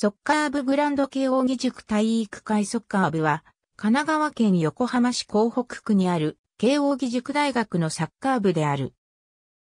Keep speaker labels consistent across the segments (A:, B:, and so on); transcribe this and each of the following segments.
A: ソッカー部グランド慶応義塾体育会ソッカー部は、神奈川県横浜市港北区にある慶応義塾大学のサッカー部である。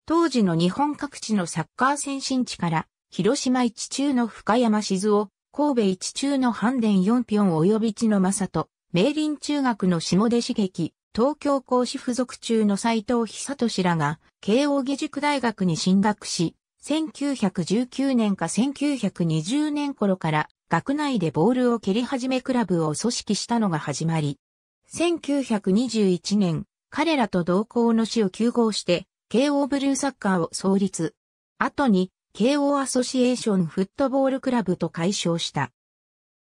A: 当時の日本各地のサッカー先進地から、広島一中の深山静雄、神戸一中の阪電四ピョン及び地の正人、明林中学の下出茂樹、東京講師附属中の斎藤久俊らが、慶応義塾大学に進学し、1919年か1920年頃から学内でボールを蹴り始めクラブを組織したのが始まり、1921年、彼らと同行の死を休合して、KO ブルーサッカーを創立。後に、KO アソシエーションフットボールクラブと解消した。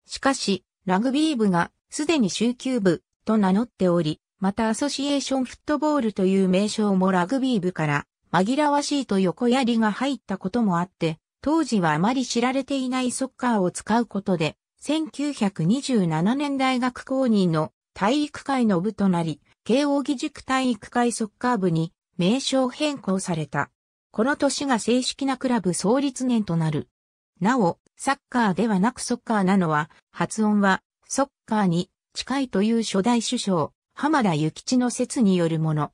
A: しかし、ラグビー部がすでに週休部と名乗っており、またアソシエーションフットボールという名称もラグビー部から紛らわしいと横槍が入ったこともあって、当時はあまり知られていないソッカーを使うことで、1927年大学公認の体育会の部となり、慶応義塾体育会ソッカー部に名称変更された。この年が正式なクラブ創立年となる。なお、サッカーではなくソッカーなのは、発音はソッカーに近いという初代首相、浜田幸吉の説によるもの。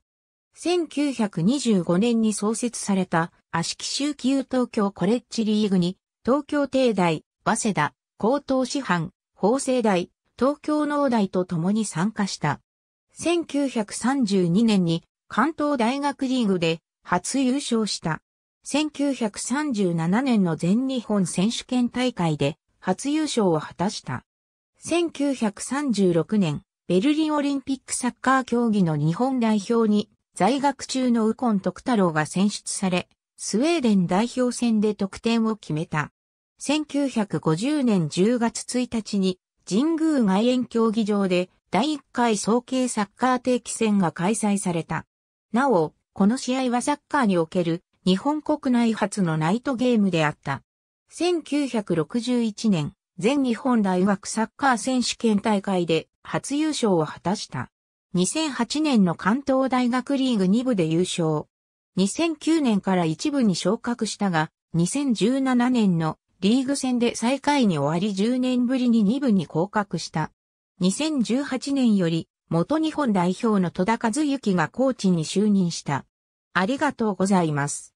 A: 1925年に創設された、足利州級東京コレッジリーグに、東京帝大、早稲田、高等師範、法政大、東京農大と共に参加した。1932年に関東大学リーグで初優勝した。1937年の全日本選手権大会で初優勝を果たした。1936年、ベルリンオリンピックサッカー競技の日本代表に在学中の右近徳太郎が選出され、スウェーデン代表戦で得点を決めた。1950年10月1日に神宮外苑競技場で第1回総計サッカー定期戦が開催された。なお、この試合はサッカーにおける日本国内初のナイトゲームであった。1961年、全日本大学サッカー選手権大会で初優勝を果たした。2008年の関東大学リーグ2部で優勝。2009年から1部に昇格したが、2017年のリーグ戦で最下位に終わり10年ぶりに2部に降格した。2018年より元日本代表の戸田和幸がコーチに就任した。ありがとうございます。